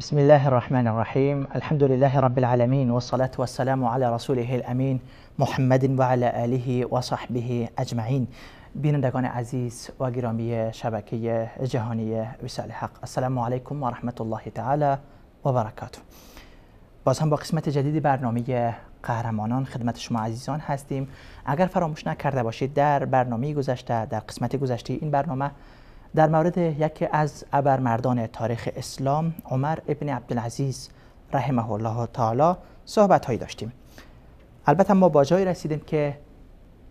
بسم الله الرحمن الرحیم، الحمد لله رب العالمين والصلاة والسلام على رسوله الامین محمد وعلی آله وصحبه اجمعین بینندگان عزیز و گرامی شبکه جهانی وسال حق السلام علیکم و رحمت الله تعالی و برکاته باز هم با قسمت جدید برنامه قهرمانان خدمت شما عزیزان هستیم اگر فراموش نکرده باشید در برنامه گذشته در قسمت گذشته این برنامه در مورد یکی از ابرمردان تاریخ اسلام عمر ابن عبدالعزیز رحمه الله تعالی صحبت هایی داشتیم البته ما با جایی رسیدیم که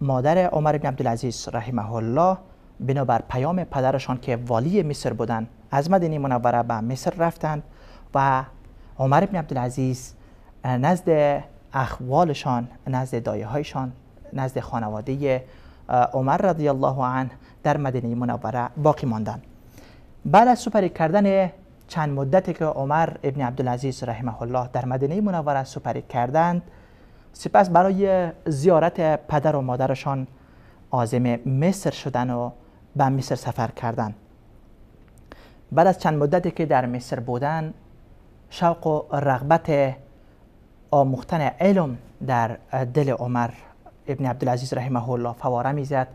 مادر عمر ابن عبدالعزیز رحمه الله بنابر پیام پدرشان که والی مصر بودند از مدینه منوره به مصر رفتند و عمر ابن عبدالعزیز نزد اخوالشان نزد دایه هایشان نزد خانواده عمر رضی الله عنه در مدینه منوره باقی ماندند بعد از سپری کردن چند مدتی که عمر ابن عبدالعزیز رحمه الله در مدینه منوره سپری کردند سپس برای زیارت پدر و مادرشان عازم مصر شدن و به مصر سفر کردند بعد از چند مدتی که در مصر بودن شوق و رغبت آموختن علم در دل عمر ابن عبدالعزیز رحمه الله فواره میزد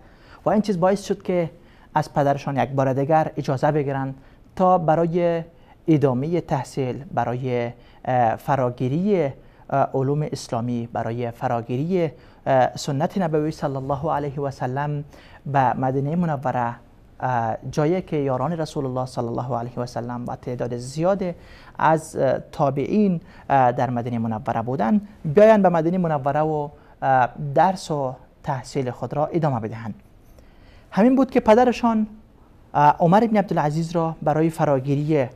و این چیز باعث شد که از پدرشان یک بار دیگر اجازه بگیرند تا برای ادامه تحصیل برای فراگیری علوم اسلامی برای فراگیری سنت نبوی صلی الله علیه و سلم به مدینه منوره جایی که یاران رسول الله صلی الله علیه و سلم و تعداد زیاد از تابعین در مدینه منوره بودند بیاین به مدینه منوره و درس و تحصیل خود را ادامه بدهند همین بود که پدرشان عمر ابن عبدالعزیز را برای فراگیری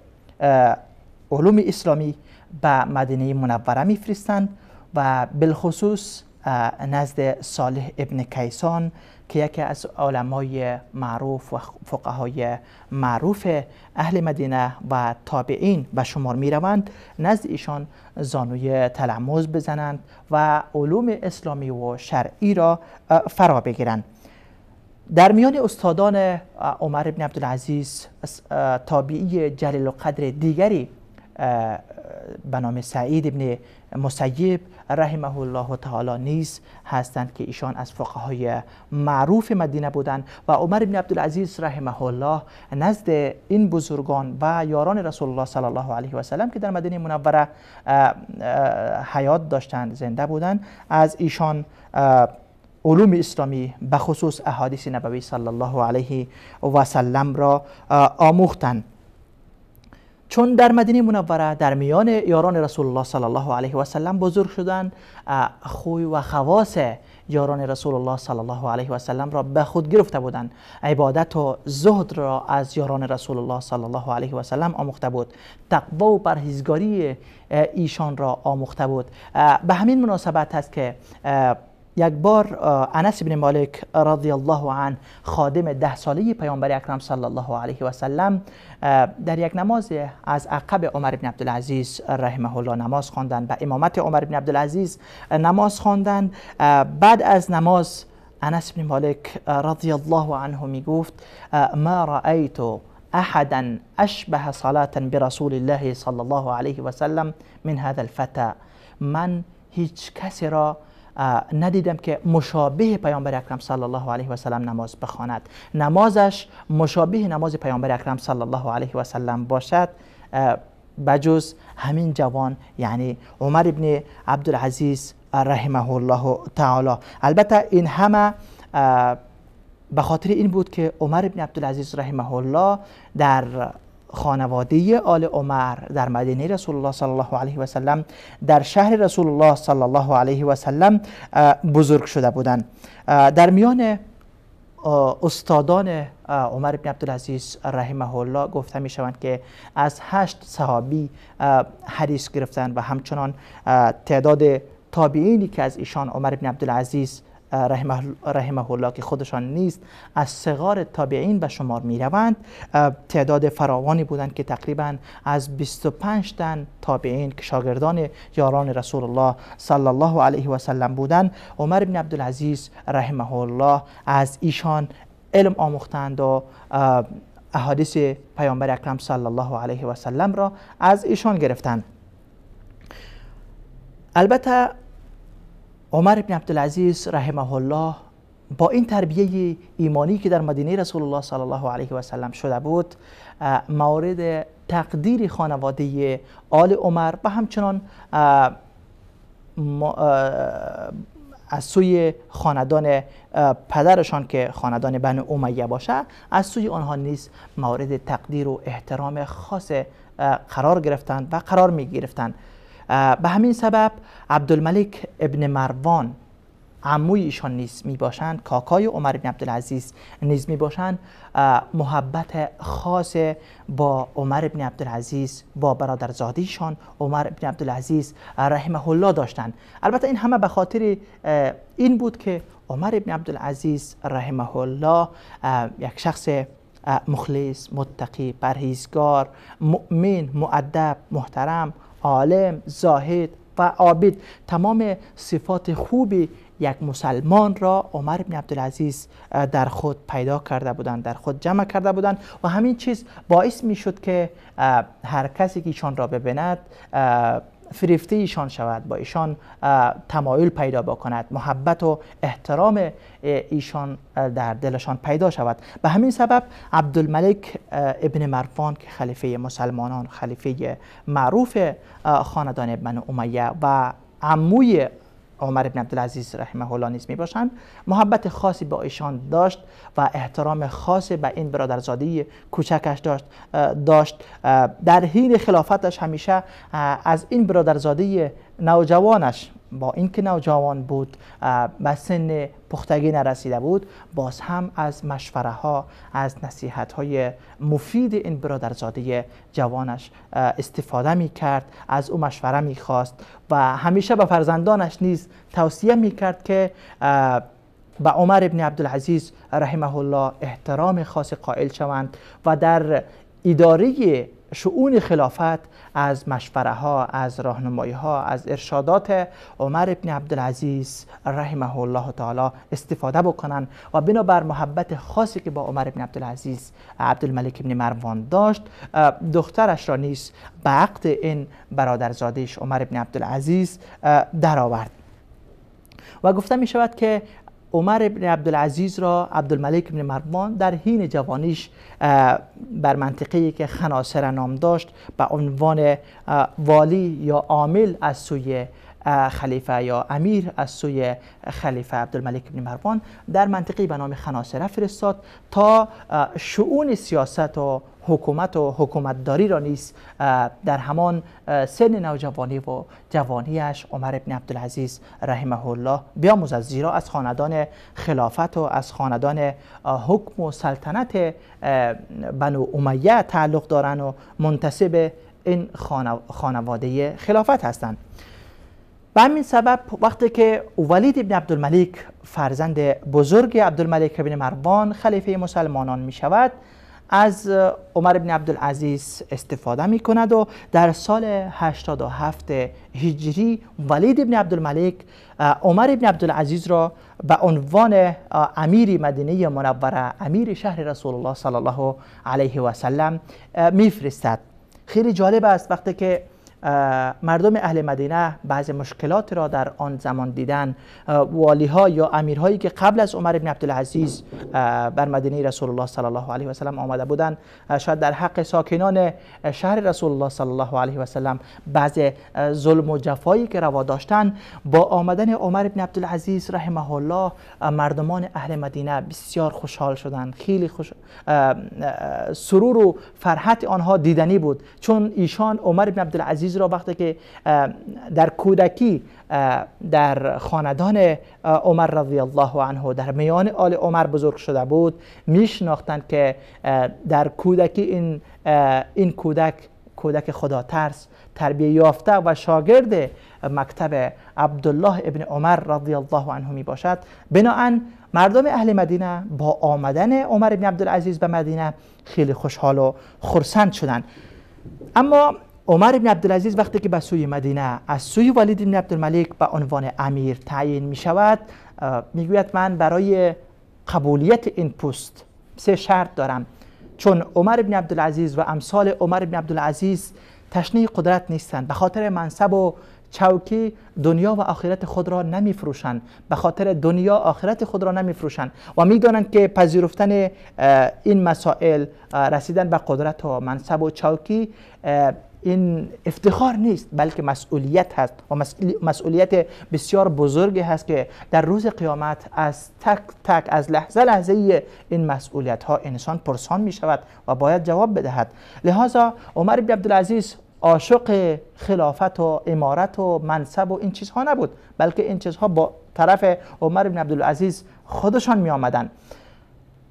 علوم اسلامی به مدینه منوره میفرستند و بالخصوص نزد صالح ابن کیسان که یکی از علمای معروف و فقهای معروف اهل مدینه و تابعین به شمار می روند نزد ایشان زانوی تلمز بزنند و علوم اسلامی و شرعی را فرا بگیرند در میان استادان عمر ابن عبدالعزیز تابعی جلیل و قدر دیگری به نام سعید ابن مسیب رحمه الله تعالی نیز هستند که ایشان از فقهای معروف مدینه بودند و عمر بن عبدالعزیز رحمه الله نزد این بزرگان و یاران رسول الله صلی الله علیه و سلم که در مدینه منوره حیات داشتند زنده بودند از ایشان علوم اسلامی به خصوص احادیث نبوی صلی الله علیه و سلم را آموختند چون در مدینه منوره در میان یاران رسول الله صلی الله علیه و سلم بزرگ شدن خوی و خواص یاران رسول الله صلی الله علیه و سلم را به خود گرفته بودند عبادت و زهد را از یاران رسول الله صلی الله علیه و سلم آموخته بود تقوا و پرهیزگاری ایشان را آموخته بود به همین مناسبت است که یک بار انس بن مالک رضی الله عنه خادم ده ساله پیامبر اکرم صلی الله علیه و سلم در یک نماز از عقب عمر بن عبدالعزیز رحمه الله نماز خواندند به امامت عمر بن عبدالعزیز نماز خواندند بعد از نماز انس بن مالک رضی الله عنه می گفت ما رأیت احدا اشبه صلاة برسول الله صلی الله علیه و سلم من هذا الفتا من هیچ کسی را ندیدم که مشابه پیامبر اکرم صلی الله علیه و سلم نماز بخواند نمازش مشابه نماز پیامبر اکرم صلی الله علیه و سلم باشد بجز همین جوان یعنی عمر ابن عبدالعزیز رحمه الله تعالی البته این همه به خاطر این بود که عمر ابن عبدالعزیز رحمه الله در خانواده آل عمر در مدینه رسول الله صلی الله علیه و سلم در شهر رسول الله صلی الله علیه و سلم بزرگ شده بودند در میان استادان عمر بن عبدالعزیز رحمه الله گفته می شوند که از هشت صحابی حدیث گرفتند و همچنان تعداد تابعینی که از ایشان عمر بن عبدالعزیز رحمه, الله که خودشان نیست از صغار تابعین به شمار می روند تعداد فراوانی بودند که تقریبا از 25 تن تابعین که شاگردان یاران رسول الله صلی الله علیه و سلم بودند عمر بن عبدالعزیز رحمه الله از ایشان علم آموختند و احادیث پیامبر اکرم صلی الله علیه و سلم را از ایشان گرفتند البته عمر ابن عبدالعزیز رحمه الله با این تربیه ایمانی که در مدینه رسول الله صلی الله علیه و سلم شده بود مورد تقدیر خانواده آل عمر و همچنان از سوی خاندان پدرشان که خاندان بن امیه باشه از سوی آنها نیز مورد تقدیر و احترام خاص قرار گرفتند و قرار می گرفتند به همین سبب عبدالملک ابن مروان عموی ایشان نیز می باشند کاکای عمر بن عبدالعزیز نیز می باشند محبت خاص با عمر بن عبدالعزیز با زادیشان عمر بن عبدالعزیز رحمه الله داشتند البته این همه به خاطر این بود که عمر بن عبدالعزیز رحمه الله یک شخص مخلص متقی پرهیزگار مؤمن مؤدب محترم عالم زاهد و عابد تمام صفات خوبی یک مسلمان را عمر بن عبدالعزیز در خود پیدا کرده بودند در خود جمع کرده بودند و همین چیز باعث می شد که هر کسی که ایشان را ببیند فریفته ایشان شود با ایشان تمایل پیدا بکند محبت و احترام ایشان در دلشان پیدا شود به همین سبب عبدالملک ابن مرفان که خلیفه مسلمانان خلیفه معروف خاندان ابن امیه و عموی عمر ابن عبدالعزیز رحمه الله نیز می باشند محبت خاصی با ایشان داشت و احترام خاصی به این برادرزادی کوچکش داشت داشت در حین خلافتش همیشه از این برادرزادی نوجوانش با اینکه نوجوان بود به سن پختگی نرسیده بود باز هم از مشوره ها از نصیحت های مفید این برادرزاده جوانش استفاده می کرد از او مشوره می خواست و همیشه به فرزندانش نیز توصیه می کرد که به عمر ابن عبدالعزیز رحمه الله احترام خاص قائل شوند و در اداره شؤون خلافت از مشوره ها از راهنمایی ها از ارشادات عمر ابن عبدالعزیز رحمه الله تعالی استفاده بکنن و بنابر محبت خاصی که با عمر ابن عبدالعزیز عبدالملک ابن مروان داشت دخترش را نیز به عقد این برادرزادش عمر ابن عبدالعزیز درآورد و گفته می شود که عمر ابن عبدالعزیز را عبدالملک ابن مروان در حین جوانیش بر منطقه‌ای که خناسره نام داشت به عنوان والی یا عامل از سوی خلیفه یا امیر از سوی خلیفه عبدالملک بن مروان در منطقه به نام خناسره فرستاد تا شؤون سیاست و حکومت و حکومتداری را نیز در همان سن نوجوانی و جوانیش عمر ابن عبدالعزیز رحمه الله بیاموز زیرا از خاندان خلافت و از خاندان حکم و سلطنت بنو امیه تعلق دارند و منتصب این خانواده خلافت هستند به همین سبب وقتی که ولید ابن عبدالملک فرزند بزرگ عبدالملک بن مروان خلیفه مسلمانان می شود از عمر ابن عبدالعزیز استفاده می کند و در سال 87 هجری ولید ابن عبدالملک عمر ابن عبدالعزیز را به عنوان امیر مدینه منوره امیر شهر رسول الله صلی الله علیه و سلم میفرستد خیلی جالب است وقتی که مردم اهل مدینه بعض مشکلات را در آن زمان دیدن والی ها یا هایی که قبل از عمر ابن عبدالعزیز بر مدینه رسول الله صلی الله علیه و سلم آمده بودند شاید در حق ساکنان شهر رسول الله صلی الله علیه و سلم بعض ظلم و جفایی که روا داشتند با آمدن عمر ابن عبدالعزیز رحمه الله مردمان اهل مدینه بسیار خوشحال شدند خیلی خوش سرور و فرحت آنها دیدنی بود چون ایشان عمر ابن عبدالعزیز عزیز را وقتی که در کودکی در خاندان عمر رضی الله عنه در میان آل عمر بزرگ شده بود میشناختند که در کودکی این, این کودک کودک خدا ترس تربیه یافته و شاگرد مکتب عبدالله ابن عمر رضی الله عنه می باشد بناهن مردم اهل مدینه با آمدن عمر ابن عبدالعزیز به مدینه خیلی خوشحال و خرسند شدند اما عمر ابن عبدالعزیز وقتی که به سوی مدینه از سوی ولید ابن عبدالملک به عنوان امیر تعیین می شود میگوید من برای قبولیت این پست سه شرط دارم چون عمر ابن عبدالعزیز و امثال عمر ابن عبدالعزیز تشنه قدرت نیستند به خاطر منصب و چوکی دنیا و آخرت خود را نمی به خاطر دنیا آخرت خود را نمی فروشند و می که پذیرفتن این مسائل رسیدن به قدرت و منصب و چوکی این افتخار نیست بلکه مسئولیت هست و مسئولیت بسیار بزرگی هست که در روز قیامت از تک تک از لحظه لحظه این مسئولیت ها انسان پرسان می شود و باید جواب بدهد لحاظا عمر بن عبدالعزیز عاشق خلافت و امارت و منصب و این چیزها نبود بلکه این چیزها با طرف عمر بن عبدالعزیز خودشان می آمدن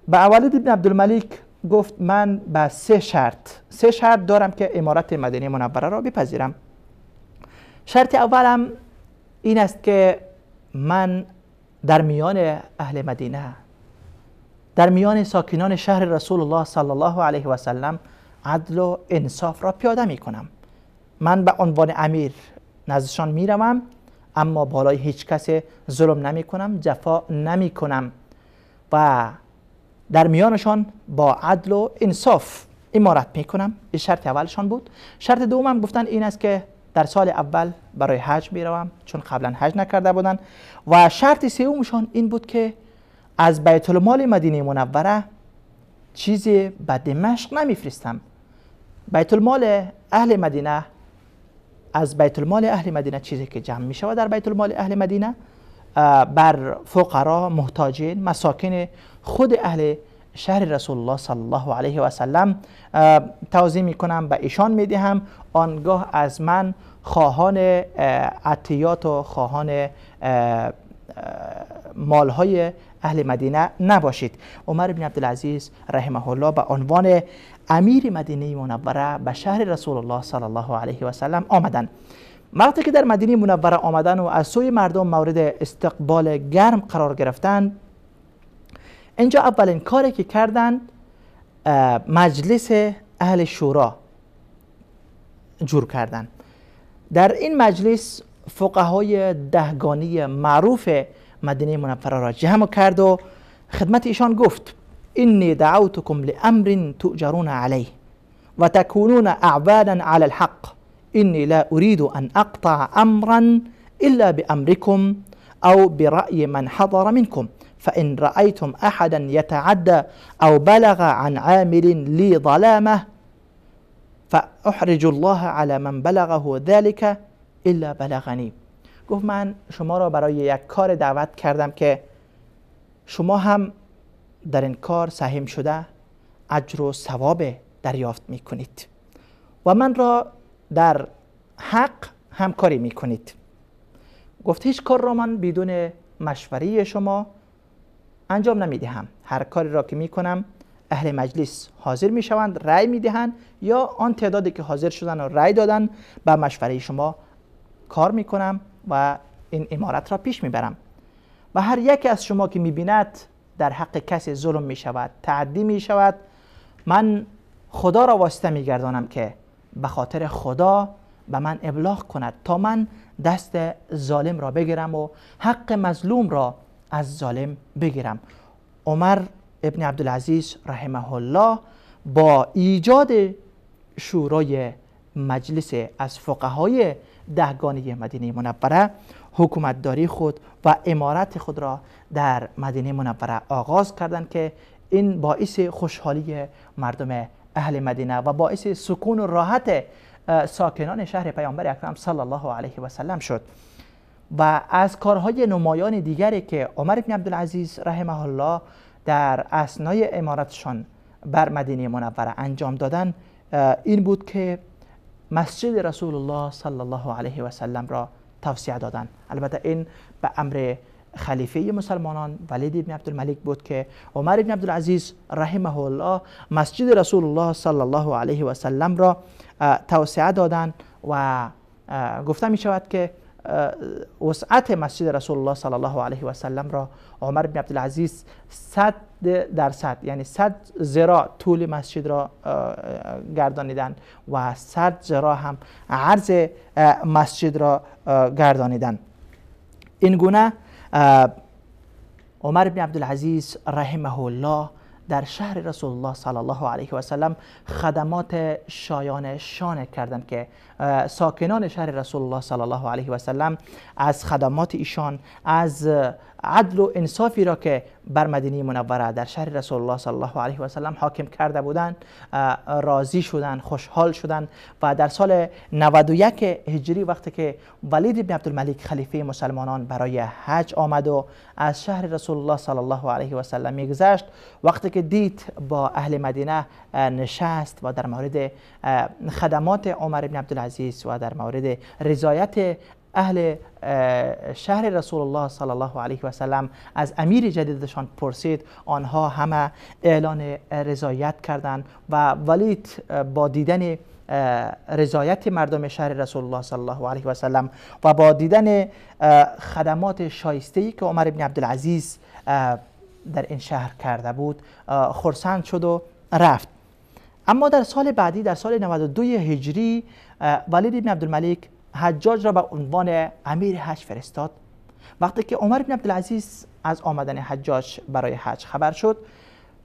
به اولید بن عبدالملک گفت من به سه شرط سه شرط دارم که امارت مدینه منوره را بپذیرم شرط اولم این است که من در میان اهل مدینه در میان ساکنان شهر رسول الله صلی الله علیه و سلم عدل و انصاف را پیاده می کنم من به عنوان امیر نزدشان می روم اما بالای هیچ کسی ظلم نمی کنم جفا نمی کنم و در میانشان با عدل و انصاف امارت میکنم این شرط اولشان بود شرط دومم گفتن این است که در سال اول برای حج میروم، چون قبلا حج نکرده بودن و شرط سومشان این بود که از بیت المال مدینه منوره چیزی به دمشق نمیفرستم بیت المال اهل مدینه از بیت المال اهل مدینه چیزی که جمع می شود در بیت المال اهل مدینه بر فقرا محتاجین مساکن خود اهل شهر رسول الله صلی الله علیه و سلم توضیح می کنم به ایشان می دهم آنگاه از من خواهان عطیات و خواهان مالهای اهل مدینه نباشید عمر بن عبدالعزیز رحمه الله به عنوان امیر مدینه منوره به شهر رسول الله صلی الله علیه و سلم آمدند وقتی که در مدینه منوره آمدن و از سوی مردم مورد استقبال گرم قرار گرفتند. اینجا اولین کاری که کردند مجلس اهل شورا جور کردن در این مجلس فقهای دهگانی معروف مدینه منوره را جمع کرد و خدمت ایشان گفت اینی دعوتکم لامر تؤجرون علیه و تکونون اعوادا علی الحق إني لا أريد أن أقطع أمرا إلا بأمركم أو برأي من حضر منكم فإن رأيتم أحدا يتعدى أو بلغ عن عامل لي ظلامة فأحرج الله على من بلغه ذلك إلا بلغني گفت من شما را برای یک کار دعوت کردم که شما هم در این کار سهم شده اجر و ثواب دریافت می کنید و من را در حق همکاری می کنید گفت هیچ کار را من بدون مشوری شما انجام نمی هر کاری را که می اهل مجلس حاضر می شوند رأی می دهند یا آن تعدادی که حاضر شدن و رأی دادن به مشوره شما کار می کنم و این امارت را پیش میبرم. و هر یکی از شما که می در حق کسی ظلم می شود تعدی می شود من خدا را واسطه می گردانم که به خاطر خدا به من ابلاغ کند تا من دست ظالم را بگیرم و حق مظلوم را از ظالم بگیرم عمر ابن عبدالعزیز رحمه الله با ایجاد شورای مجلس از فقهای دهگانه مدینه منوره حکومتداری خود و امارت خود را در مدینه منوره آغاز کردند که این باعث خوشحالی مردم اهل مدینه و باعث سکون و راحت ساکنان شهر پیامبر اکرم صلی الله علیه و سلم شد و از کارهای نمایان دیگری که عمر بن عبدالعزیز رحمه الله در اسنای امارتشان بر مدینه منوره انجام دادن این بود که مسجد رسول الله صلی الله علیه و سلم را توسعه دادن البته این به امر خلیفه مسلمانان ولید ابن عبدالملک بود که عمر ابن عبدالعزیز رحمه الله مسجد رسول الله صلی الله علیه و سلم را توسعه دادند و گفته می شود که وسعت مسجد رسول الله صلی الله علیه و سلم را عمر بن عبدالعزیز 100 درصد یعنی صد زرا طول مسجد را گردانیدن و صد زرا هم عرض مسجد را گردانیدن این گونه آه، عمر بن عبد العزيز رحمه الله در شهر رسول الله صلی الله علیه و سلم خدمات شایان شان کردند که ساکنان شهر رسول الله صلی الله علیه و سلم از خدمات ایشان از عدل و انصافی را که بر مدینه منوره در شهر رسول الله صلی الله علیه و سلم حاکم کرده بودند راضی شدند خوشحال شدند و در سال 91 هجری وقتی که ولید بن عبدالملک خلیفه مسلمانان برای حج آمد و از شهر رسول الله صلی الله علیه و سلم میگذشت وقتی که دید با اهل مدینه نشست و در مورد خدمات عمر بن عبدالعزیز و در مورد رضایت اهل شهر رسول الله صلی الله علیه و سلم از امیر جدیدشان پرسید آنها همه اعلان رضایت کردند و ولید با دیدن رضایت مردم شهر رسول الله صلی الله علیه و سلم و با دیدن خدمات شایسته ای که عمر بن عبدالعزیز در این شهر کرده بود خرسند شد و رفت اما در سال بعدی در سال 92 هجری ولید ابن عبدالملک حجاج را به عنوان امیر حج فرستاد وقتی که عمر ابن عبدالعزیز از آمدن حجاج برای حج خبر شد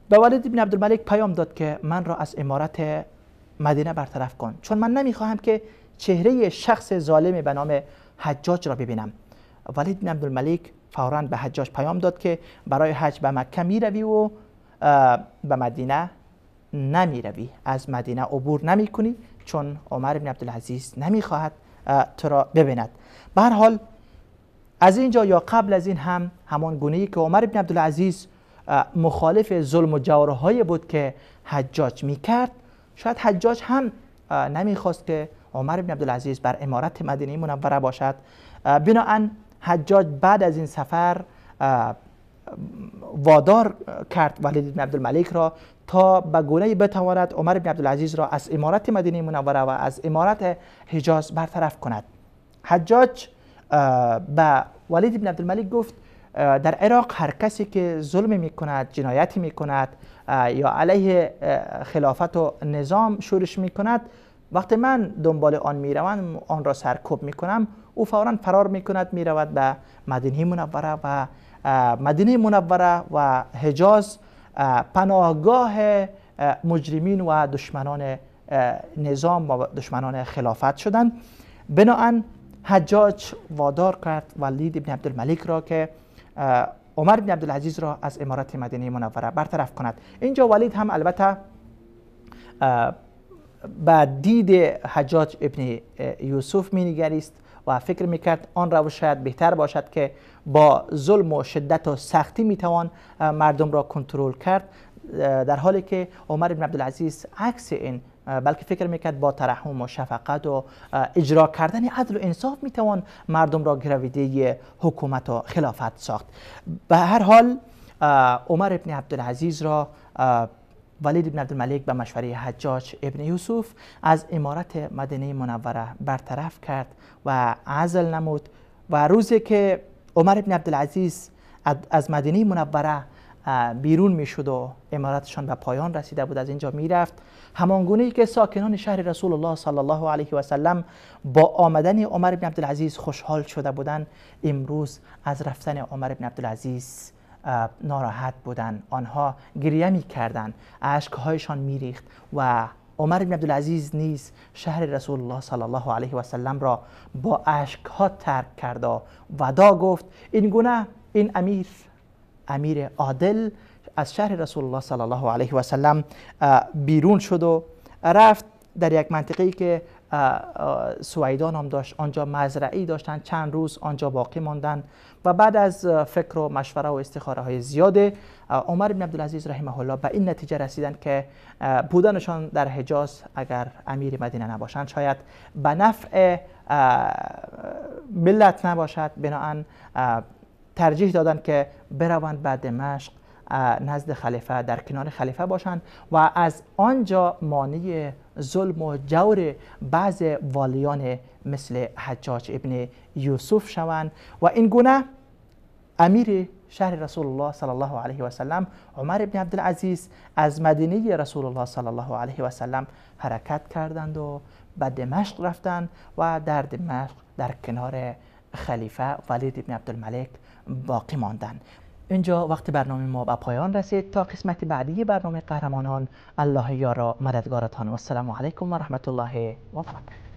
به ولید ابن عبدالملک پیام داد که من را از امارت مدینه برطرف کن چون من نمیخواهم که چهره شخص ظالمی به نام حجاج را ببینم ولید بن عبدالملک فورا به حجاج پیام داد که برای حج به مکه می روی و به مدینه نمی روی از مدینه عبور نمی کنی چون عمر بن عبدالعزیز نمی خواهد تو را ببیند به هر حال از اینجا یا قبل از این هم همان گونه ای که عمر بن عبدالعزیز مخالف ظلم و جورهایی بود که حجاج می کرد شاید حجاج هم نمیخواست که عمر بن عبدالعزیز بر امارت مدینه منوره باشد بناهن حجاج بعد از این سفر وادار کرد ولید بن عبدالملک را تا به گونه بتواند عمر بن عبدالعزیز را از امارت مدینه منوره و از امارت حجاز برطرف کند حجاج به ولید بن عبدالملک گفت در عراق هر کسی که ظلم می کند جنایتی می کند یا علیه خلافت و نظام شورش می کند وقتی من دنبال آن میروم آن را سرکوب میکنم او فورا فرار میکند میرود به مدینه منوره و مدینه منوره و حجاز پناهگاه مجرمین و دشمنان نظام و دشمنان خلافت شدند بناهن حجاج وادار کرد ولید ابن عبدالملک را که عمر بن عبدالعزیز را از امارت مدینه منوره برطرف کند اینجا ولید هم البته به دید حجاج ابن یوسف مینگریست و فکر میکرد آن روش شاید بهتر باشد که با ظلم و شدت و سختی میتوان مردم را کنترل کرد در حالی که عمر ابن عبدالعزیز عکس این بلکه فکر میکرد با ترحم و شفقت و اجرا کردن عدل و انصاف میتوان مردم را گرویده حکومت و خلافت ساخت به هر حال عمر ابن عبدالعزیز را ولید بن عبدالملک به مشوره حجاج ابن یوسف از امارت مدینه منوره برطرف کرد و عزل نمود و روزی که عمر ابن عبدالعزیز از مدینه منوره بیرون میشد و امارتشان به پایان رسیده بود از اینجا میرفت همان گونه که ساکنان شهر رسول الله صلی الله علیه و سلم با آمدن عمر ابن عبدالعزیز خوشحال شده بودند امروز از رفتن عمر ابن عبدالعزیز ناراحت بودند آنها گریه می کردند اشکهایشان می ریخت و عمر بن عبدالعزیز نیز شهر رسول الله صلی الله علیه و سلم را با ها ترک کرد و ودا گفت این گونه این امیر امیر عادل از شهر رسول الله صلی الله علیه و سلم بیرون شد و رفت در یک منطقه‌ای که سویدان هم داشت آنجا مزرعی داشتن چند روز آنجا باقی ماندن و بعد از فکر و مشوره و استخاره های زیاده عمر بن عبدالعزیز رحمه الله به این نتیجه رسیدن که بودنشان در حجاز اگر امیر مدینه نباشند شاید به نفع ملت نباشد بناهن ترجیح دادن که بروند به دمشق نزد خلیفه در کنار خلیفه باشند و از آنجا مانع ظلم و جور بعض والیان مثل حجاج ابن یوسف شوند و این گونه امیر شهر رسول الله صلی الله علیه و سلم عمر ابن عبدالعزیز از مدینه رسول الله صلی الله علیه و سلم حرکت کردند و به دمشق رفتند و در دمشق در کنار خلیفه ولید ابن عبدالملک باقی ماندند اینجا وقت برنامه ما به پایان رسید تا قسمت بعدی برنامه قهرمانان الله یارا مددگارتان و السلام علیکم و رحمت الله و برکاته